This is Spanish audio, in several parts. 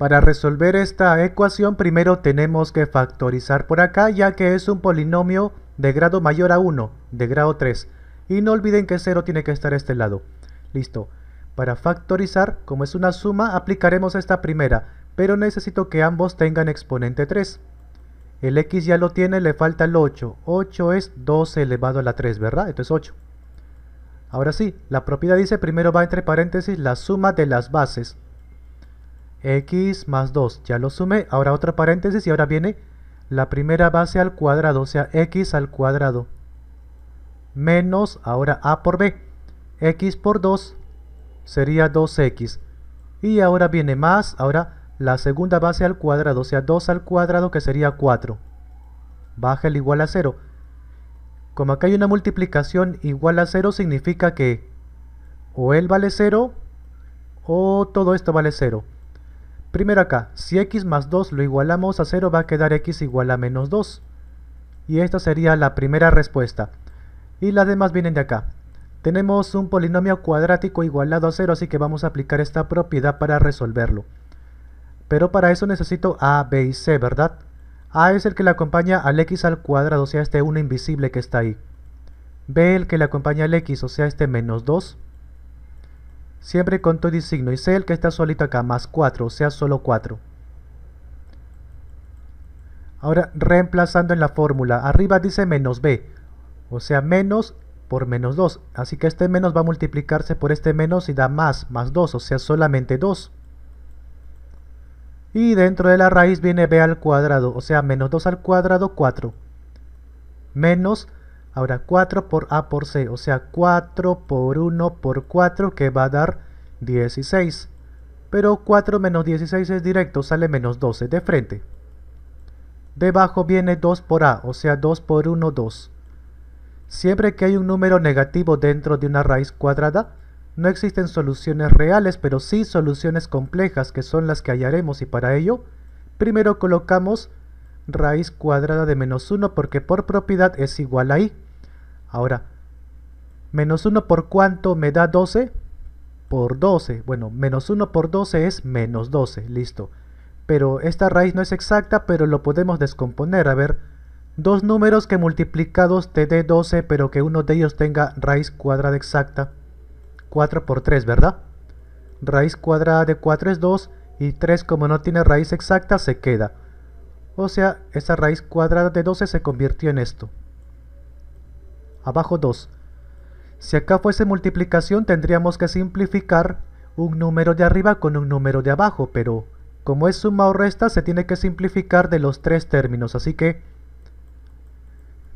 Para resolver esta ecuación primero tenemos que factorizar por acá ya que es un polinomio de grado mayor a 1, de grado 3. Y no olviden que 0 tiene que estar a este lado. Listo. Para factorizar, como es una suma, aplicaremos esta primera, pero necesito que ambos tengan exponente 3. El x ya lo tiene, le falta el 8. 8 es 2 elevado a la 3, ¿verdad? Esto es 8. Ahora sí, la propiedad dice primero va entre paréntesis la suma de las bases x más 2, ya lo sumé, ahora otra paréntesis y ahora viene la primera base al cuadrado, o sea, x al cuadrado, menos ahora a por b, x por 2 sería 2x, y ahora viene más, ahora la segunda base al cuadrado, o sea, 2 al cuadrado que sería 4, baja el igual a 0. Como acá hay una multiplicación igual a 0 significa que o él vale 0 o todo esto vale 0. Primero acá, si x más 2 lo igualamos a 0 va a quedar x igual a menos 2. Y esta sería la primera respuesta. Y las demás vienen de acá. Tenemos un polinomio cuadrático igualado a 0, así que vamos a aplicar esta propiedad para resolverlo. Pero para eso necesito a, b y c, ¿verdad? a es el que le acompaña al x al cuadrado, o sea este 1 invisible que está ahí. b el que le acompaña al x, o sea este menos 2 Siempre con todo y signo. Y sé el que está solito acá, más 4, o sea, solo 4. Ahora, reemplazando en la fórmula. Arriba dice menos b, o sea, menos por menos 2. Así que este menos va a multiplicarse por este menos y da más, más 2, o sea, solamente 2. Y dentro de la raíz viene b al cuadrado, o sea, menos 2 al cuadrado, 4. Menos Ahora 4 por A por C, o sea 4 por 1 por 4 que va a dar 16. Pero 4 menos 16 es directo, sale menos 12 de frente. Debajo viene 2 por A, o sea 2 por 1, 2. Siempre que hay un número negativo dentro de una raíz cuadrada, no existen soluciones reales, pero sí soluciones complejas que son las que hallaremos y para ello, primero colocamos raíz cuadrada de menos 1 porque por propiedad es igual a i. Ahora, menos 1 por cuánto me da 12? Por 12. Bueno, menos 1 por 12 es menos 12, listo. Pero esta raíz no es exacta, pero lo podemos descomponer. A ver, dos números que multiplicados te dé 12, pero que uno de ellos tenga raíz cuadrada exacta. 4 por 3, ¿verdad? Raíz cuadrada de 4 es 2 y 3 como no tiene raíz exacta se queda. O sea, esa raíz cuadrada de 12 se convirtió en esto abajo 2. Si acá fuese multiplicación tendríamos que simplificar un número de arriba con un número de abajo, pero como es suma o resta se tiene que simplificar de los tres términos, así que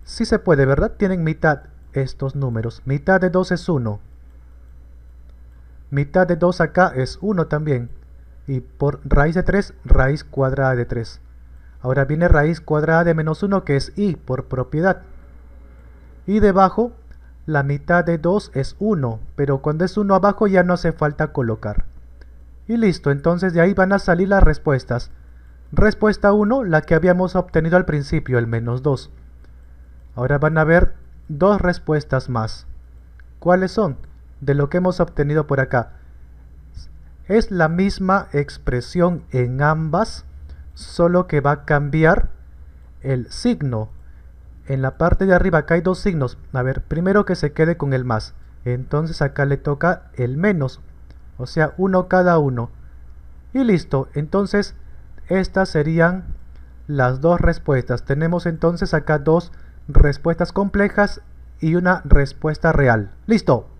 sí se puede, ¿verdad? Tienen mitad estos números. Mitad de 2 es 1. Mitad de 2 acá es 1 también. Y por raíz de 3, raíz cuadrada de 3. Ahora viene raíz cuadrada de menos 1 que es i por propiedad y debajo la mitad de 2 es 1, pero cuando es 1 abajo ya no hace falta colocar. Y listo, entonces de ahí van a salir las respuestas. Respuesta 1, la que habíamos obtenido al principio, el menos 2. Ahora van a ver dos respuestas más. ¿Cuáles son? De lo que hemos obtenido por acá. Es la misma expresión en ambas, solo que va a cambiar el signo en la parte de arriba acá hay dos signos. A ver, primero que se quede con el más. Entonces acá le toca el menos. O sea, uno cada uno. Y listo. Entonces, estas serían las dos respuestas. Tenemos entonces acá dos respuestas complejas y una respuesta real. ¡Listo!